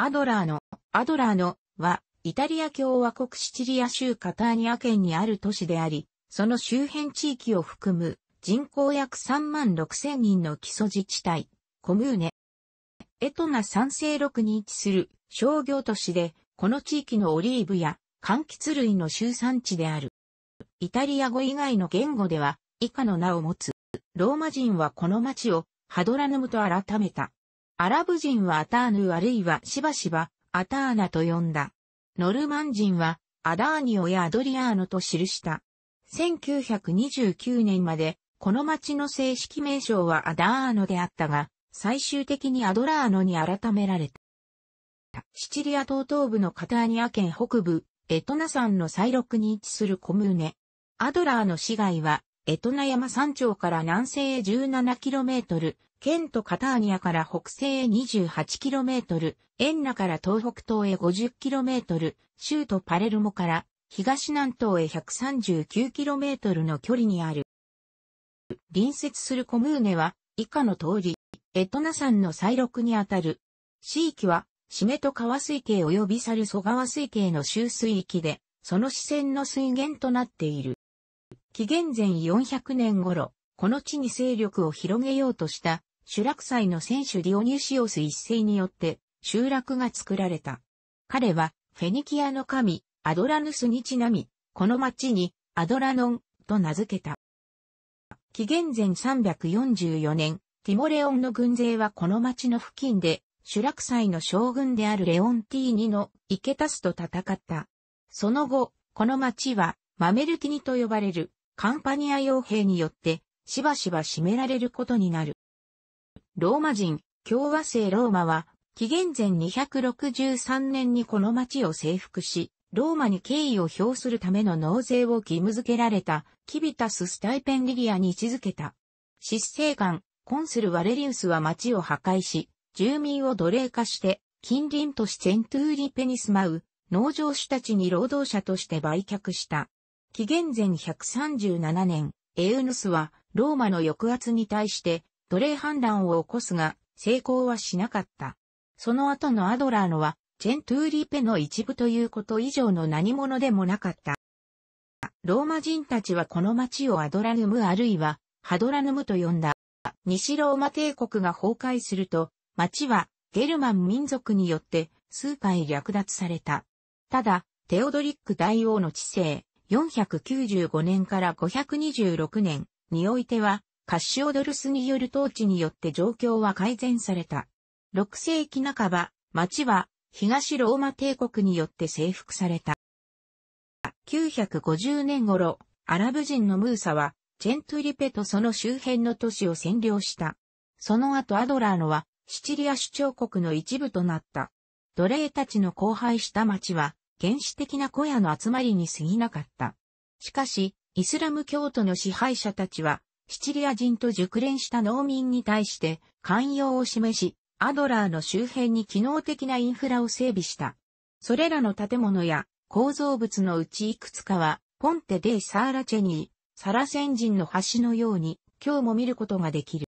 アドラーの、アドラーのは、イタリア共和国シチリア州カターニア県にある都市であり、その周辺地域を含む人口約3万6千人の基礎自治体、コムーネ。エトナ三世六に位置する商業都市で、この地域のオリーブや柑橘類の集産地である。イタリア語以外の言語では以下の名を持つ。ローマ人はこの町をハドラヌムと改めた。アラブ人はアターヌあるいはしばしばアターナと呼んだ。ノルマン人はアダーニオやアドリアーノと記した。1929年までこの町の正式名称はアダーノであったが、最終的にアドラーノに改められた。シチリア島東部のカターニア県北部、エトナ山の西麓に位置するコムーネ。アドラーの市街は、エトナ山山頂から南西へ 17km、ケント・カターニアから北西へ 28km、エンナから東北東へ 50km、州都パレルモから東南東へ 139km の距離にある。隣接するコムーネは以下の通り、エトナ山の再録にあたる。地域は、シメト川水系及びサルソ川水系の周水域で、その支線の水源となっている。紀元前400年頃、この地に勢力を広げようとした集落祭の選手ディオニュシオス一世によって集落が作られた。彼はフェニキアの神アドラヌスにちなみ、この町にアドラノンと名付けた。紀元前344年、ティモレオンの軍勢はこの町の付近で、主落祭の将軍であるレオンティーニのイケタスと戦った。その後、この町はマメルティニと呼ばれるカンパニア傭兵によってしばしば占められることになる。ローマ人、共和制ローマは、紀元前263年にこの町を征服し、ローマに敬意を表するための納税を義務付けられた、キビタス・スタイペンリリアに位置づけた。執政官、コンスル・ワレリウスは町を破壊し、住民を奴隷化して、近隣都市セントゥーリペに住まう、農場主たちに労働者として売却した。紀元前137年、エウヌスは、ローマの抑圧に対して、奴隷反乱を起こすが、成功はしなかった。その後のアドラーのは、チェントゥーリペの一部ということ以上の何者でもなかった。ローマ人たちはこの町をアドラヌムあるいはハドラヌムと呼んだ。西ローマ帝国が崩壊すると、町はゲルマン民族によって数回略奪された。ただ、テオドリック大王の治世495年から526年においては、カッシオドルスによる統治によって状況は改善された。6世紀半ば、町は東ローマ帝国によって征服された。950年頃、アラブ人のムーサは、チェントリペとその周辺の都市を占領した。その後アドラーノは、シチリア主張国の一部となった。奴隷たちの荒廃した町は、原始的な小屋の集まりに過ぎなかった。しかし、イスラム教徒の支配者たちは、シチリア人と熟練した農民に対して寛容を示し、アドラーの周辺に機能的なインフラを整備した。それらの建物や構造物のうちいくつかは、ポンテ・デイ・サーラチェニー、サラセン人の橋のように、今日も見ることができる。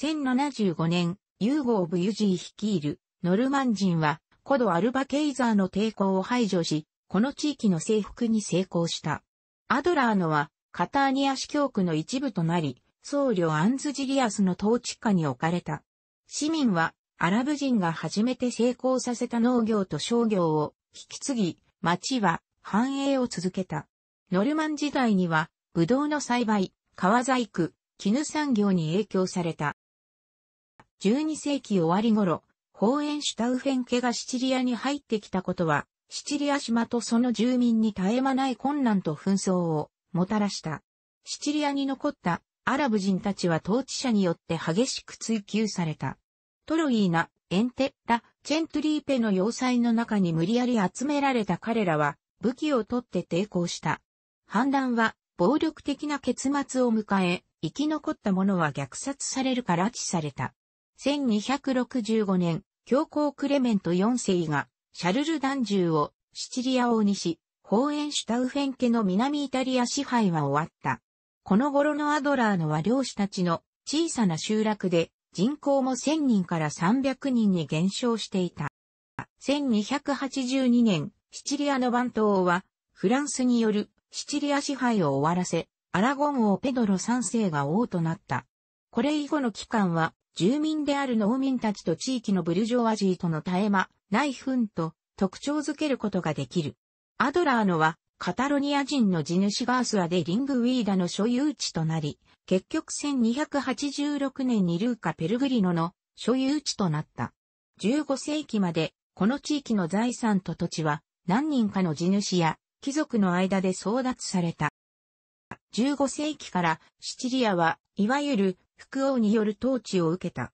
1075年、ユーゴ・オブ・ユジー率いる、ノルマン人は、古都アルバケイザーの抵抗を排除し、この地域の征服に成功した。アドラーノは、カターニア市教区の一部となり、僧侶アンズジリアスの統治下に置かれた。市民はアラブ人が初めて成功させた農業と商業を引き継ぎ、町は繁栄を続けた。ノルマン時代には、ブドウの栽培、川細工、絹産業に影響された。12世紀終わり頃、ホーエンシュタウフェン家がシチリアに入ってきたことは、シチリア島とその住民に絶え間ない困難と紛争をもたらした。シチリアに残ったアラブ人たちは統治者によって激しく追求された。トロイーナ、エンテ、ラ、チェントリーペの要塞の中に無理やり集められた彼らは武器を取って抵抗した。反乱は暴力的な結末を迎え、生き残った者は虐殺されるから拉致された。1265年、教皇クレメント4世がシャルル・ダンジューをシチリア王にし、ホーエンシュタウフェン家の南イタリア支配は終わった。この頃のアドラーのは漁師たちの小さな集落で人口も1000人から300人に減少していた。1282年、シチリアの番頭はフランスによるシチリア支配を終わらせ、アラゴン王ペドロ3世が王となった。これ以後の期間は、住民である農民たちと地域のブルジョワジーとの絶え間、ないンと特徴づけることができる。アドラーノは、カタロニア人の地主ガースアでリングウィーダの所有地となり、結局1286年にルーカ・ペルグリノの所有地となった。15世紀まで、この地域の財産と土地は、何人かの地主や貴族の間で争奪された。15世紀からシチリアはいわゆる福王による統治を受けた。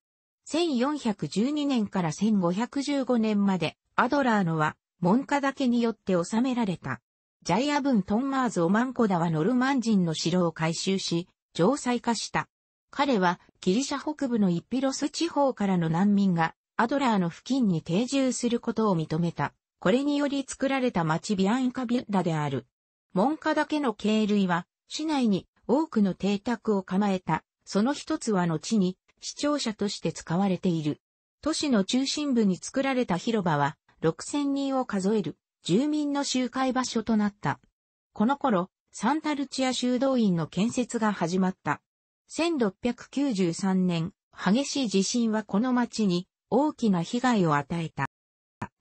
1412年から1515年までアドラーノは門下だけによって収められた。ジャイアブントンマーズ・オマンコダはノルマン人の城を改修し、城塞化した。彼はギリシャ北部のイッピロス地方からの難民がアドラーの付近に定住することを認めた。これにより作られた町ビアンカビュッダである。門下だけの系類は市内に多くの邸宅を構えた。その一つは後に市庁舎として使われている。都市の中心部に作られた広場は6000人を数える住民の集会場所となった。この頃、サンタルチア修道院の建設が始まった。1693年、激しい地震はこの町に大きな被害を与えた。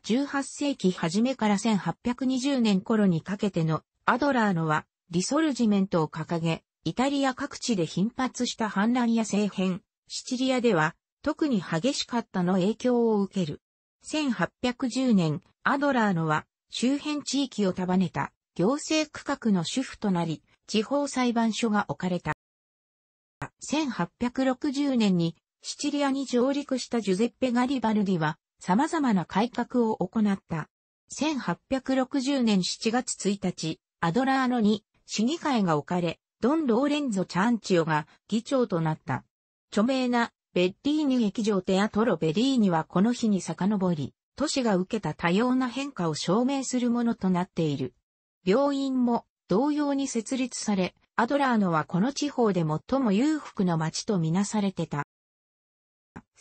18世紀初めから1820年頃にかけてのアドラーのはリソルジメントを掲げ、イタリア各地で頻発した反乱や政変、シチリアでは特に激しかったの影響を受ける。1810年、アドラーのは周辺地域を束ねた行政区画の主婦となり、地方裁判所が置かれた。1860年にシチリアに上陸したジュゼッペ・ガリバルディは様々な改革を行った。1860年7月1日、アドラーノに市議会が置かれ、ドン・ローレンゾ・チャンチオが議長となった。著名なベッリーニ劇場テアトロベリーニはこの日に遡り、都市が受けた多様な変化を証明するものとなっている。病院も同様に設立され、アドラーノはこの地方で最も裕福な町とみなされてた。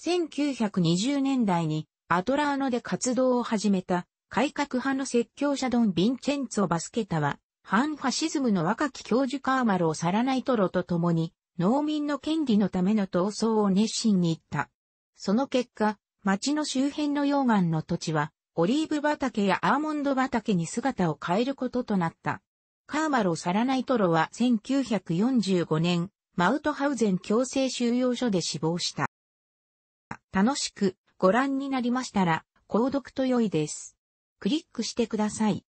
1920年代にアドラーノで活動を始めた改革派の説教者ドン・ヴィンチェンツォ・バスケタは、反ファシズムの若き教授カーマルをサラナイトロと共に、農民の権利のための闘争を熱心に言った。その結果、町の周辺の溶岩の土地は、オリーブ畑やアーモンド畑に姿を変えることとなった。カーマロ・サラナイトロは1945年、マウトハウゼン強制収容所で死亡した。楽しくご覧になりましたら、購読と良いです。クリックしてください。